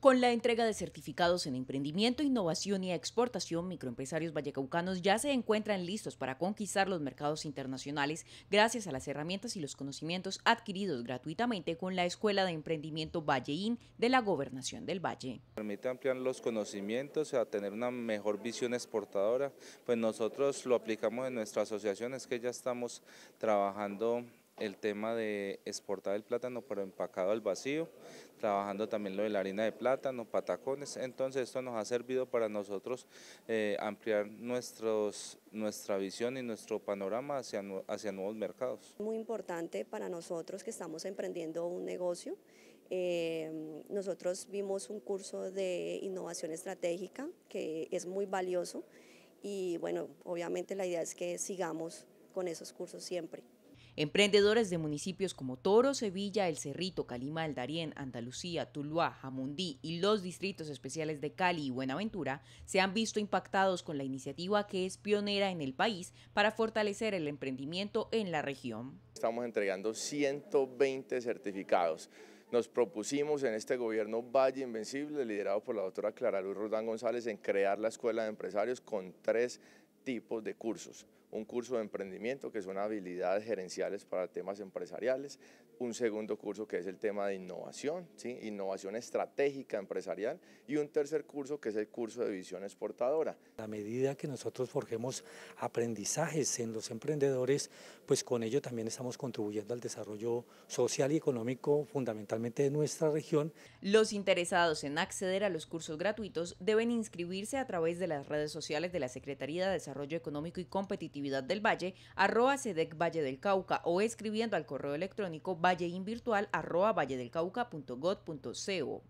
Con la entrega de certificados en emprendimiento, innovación y exportación, microempresarios vallecaucanos ya se encuentran listos para conquistar los mercados internacionales gracias a las herramientas y los conocimientos adquiridos gratuitamente con la Escuela de Emprendimiento Valleín de la Gobernación del Valle. Permite ampliar los conocimientos, a tener una mejor visión exportadora, pues nosotros lo aplicamos en nuestra asociación, es que ya estamos trabajando el tema de exportar el plátano pero empacado al vacío, trabajando también lo de la harina de plátano, patacones, entonces esto nos ha servido para nosotros eh, ampliar nuestros, nuestra visión y nuestro panorama hacia, hacia nuevos mercados. Muy importante para nosotros que estamos emprendiendo un negocio, em, nosotros vimos un curso de innovación estratégica que es muy valioso y bueno, obviamente la idea es que sigamos con esos cursos siempre. Emprendedores de municipios como Toro, Sevilla, El Cerrito, Calima El Darién, Andalucía, Tuluá, Jamundí y los distritos especiales de Cali y Buenaventura se han visto impactados con la iniciativa que es pionera en el país para fortalecer el emprendimiento en la región. Estamos entregando 120 certificados. Nos propusimos en este gobierno Valle Invencible, liderado por la doctora Clara Luz Rodán González, en crear la Escuela de Empresarios con tres tipos de cursos. Un curso de emprendimiento que son habilidades gerenciales para temas empresariales, un segundo curso que es el tema de innovación, ¿sí? innovación estratégica empresarial y un tercer curso que es el curso de visión exportadora. A medida que nosotros forjemos aprendizajes en los emprendedores, pues con ello también estamos contribuyendo al desarrollo social y económico fundamentalmente de nuestra región. Los interesados en acceder a los cursos gratuitos deben inscribirse a través de las redes sociales de la Secretaría de Desarrollo Desarrollo Económico y Competitividad del Valle, arroba sedec Valle del Cauca o escribiendo al correo electrónico valleinvirtual arroba valledelcauca.gov.co.